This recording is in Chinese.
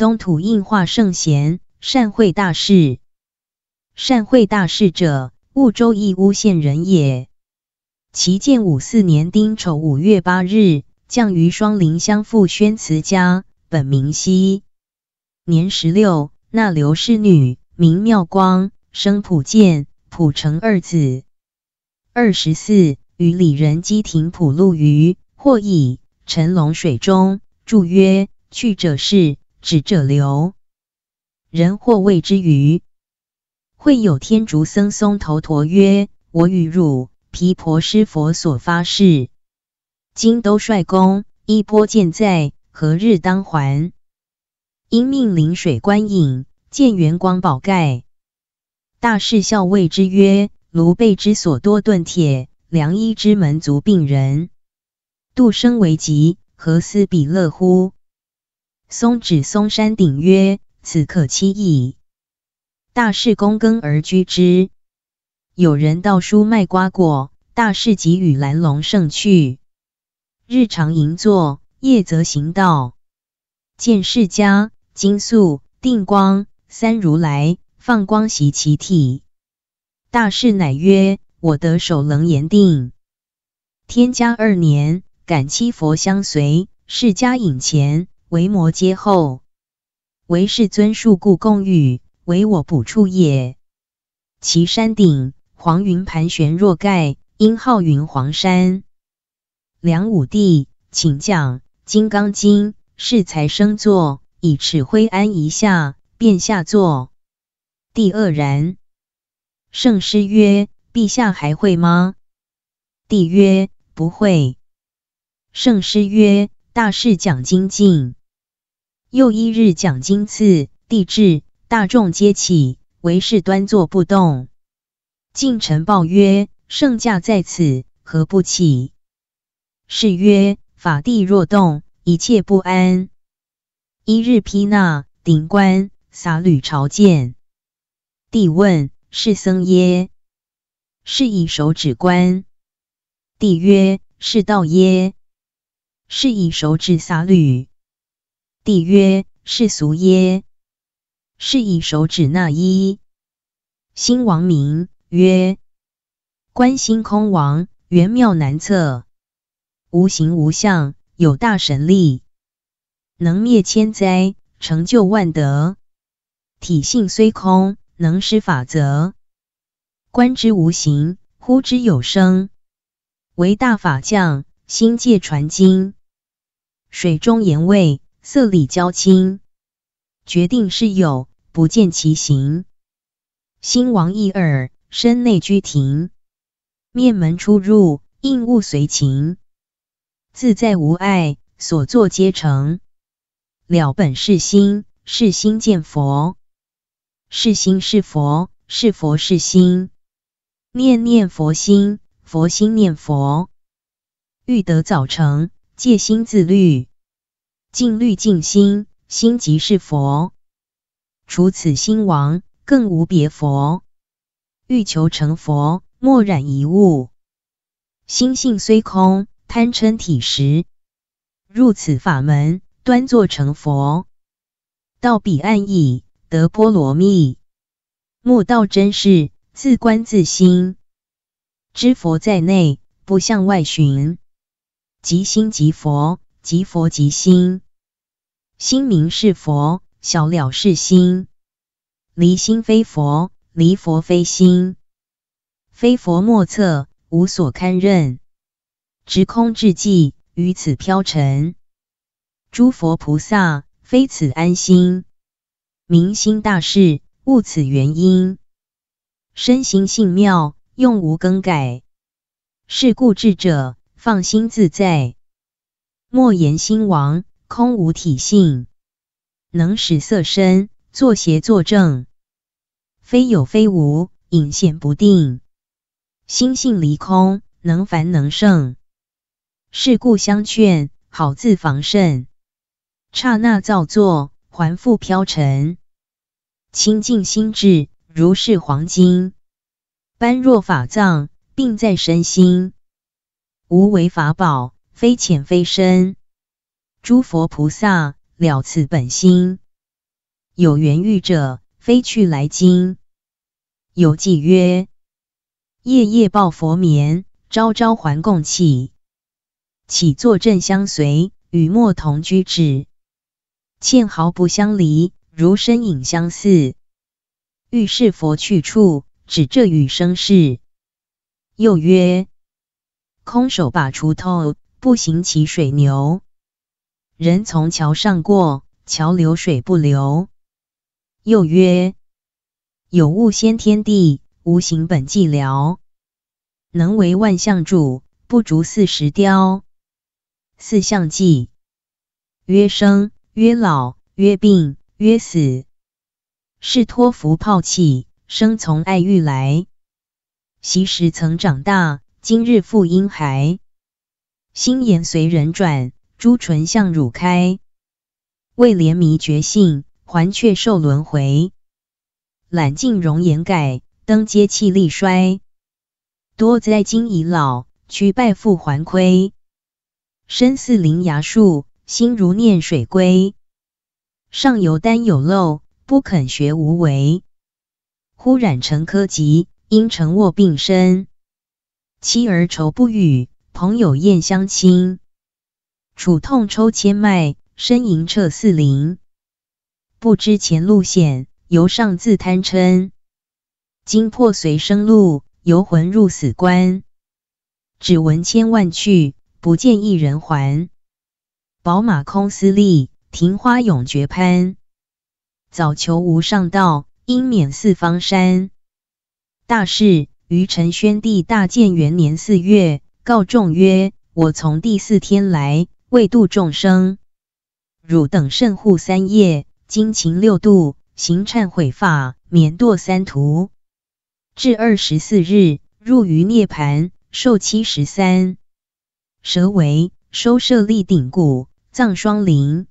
东土应化圣贤，善会大事。善会大事者，婺州义乌县人也。其建五四年丁丑五月八日，降于双林乡父宣慈家。本名熙。年十六，纳刘氏女，名妙光，生普建、普成二子。二十四，与里人基亭浦路鱼获以沉龙水中，注曰：去者是。止者留，人或谓之愚。会有天竺僧松头陀曰：“我与汝毗婆施佛所发誓，今都率公一波见在，何日当还？”因命临水观影，见圆光宝盖。大士笑谓之曰：“卢辈之所多钝铁，良医之门足病人，度生为疾，何思彼乐乎？”松指松山顶曰：“此可期矣。”大士躬耕而居之。有人道书卖瓜果，大士即与蓝龙胜去。日常吟坐，夜则行道。见释迦、金粟、定光三如来放光习其体。大士乃曰：“我得手能言定。”天嘉二年，感七佛相随，释迦引前。为魔皆后，为世尊树故共语，为我补处也。其山顶黄云盘旋若盖，因号云黄山。梁武帝请讲《金刚经》，是才生坐，以尺灰安一下，便下坐。第二然。圣师曰：“陛下还会吗？”帝曰：“不会。”圣师曰：“大事讲经进。”又一日讲经次，地至，大众皆起，唯士端坐不动。近臣报曰：“圣驾在此，何不起？”是曰：“法地若动，一切不安。”一日披衲顶冠，洒履朝见。帝问：“是僧耶？”是以手指冠。帝曰：“是道耶？”是以手指洒履。帝曰：“是俗耶？”是以手指那一。”新王名曰观心空王，圆妙难测，无形无相，有大神力，能灭千灾，成就万德。体性虽空，能施法则。观之无形，呼之有声。为大法将，心界传经。水中言味。色里交亲，决定是友，不见其形。心王一耳，身内居停。面门出入，应物随情。自在无碍，所作皆成。了本是心，是心见佛。是心是佛，是佛是心。念念佛心，佛心念佛。欲得早成，戒心自律。净虑净心，心即是佛。除此心王，更无别佛。欲求成佛，莫染一物。心性虽空，贪嗔体实。入此法门，端坐成佛。到彼岸已，得波罗蜜。莫道真是自观自心。知佛在内，不向外寻。即心即佛。即佛即心，心明是佛，小了是心。离心非佛，离佛非心，非佛莫测，无所堪任。直空至寂，于此飘沉。诸佛菩萨非此安心，明心大事，悟此原因，身心性妙用无更改。是故智者放心自在。莫言心王空无体性，能使色身作邪作正，非有非无，隐显不定。心性离空，能凡能胜。是故相劝，好自防慎。刹那造作，还复飘沉。清净心智，如是黄金。般若法藏，并在身心。无为法宝。非浅非深，诸佛菩萨了此本心。有缘遇者，非去来经。有记曰：夜夜抱佛眠，朝朝还共起。起坐正相随，与莫同居止。欠毫不相离，如身影相似。欲是佛去处，指这与生事。又曰：空手把锄头。步行骑水牛，人从桥上过，桥流水不流。又曰：有物先天地，无形本寂寥，能为万象主，不足四时凋。四象记曰生，曰老，曰病，曰死。是托浮泡气，生从爱欲来。昔时曾长大，今日复婴孩。心眼随人转，朱唇向汝开。为怜迷觉性，还却受轮回。懒尽容颜改，登阶气力衰。多灾今已老，屈败复还亏。身似林崖树，心如念水龟。上有丹有漏，不肯学无为。忽染成科疾，因成卧病身。妻儿愁不语。朋友宴，相亲；楚痛抽千脉，呻吟彻四邻。不知前路险，由上自贪嗔。惊魄随生路，游魂入死关。只闻千万去，不见一人还。宝马空思立，庭花永绝攀。早求无上道，应免四方山。大事于陈宣帝大建元年四月。告众曰：“我从第四天来，为度众生。汝等甚护三业，精勤六度，行忏悔法，免堕三途。至二十四日，入于涅盘，寿七十三，蛇为收舍利顶骨，葬双灵。”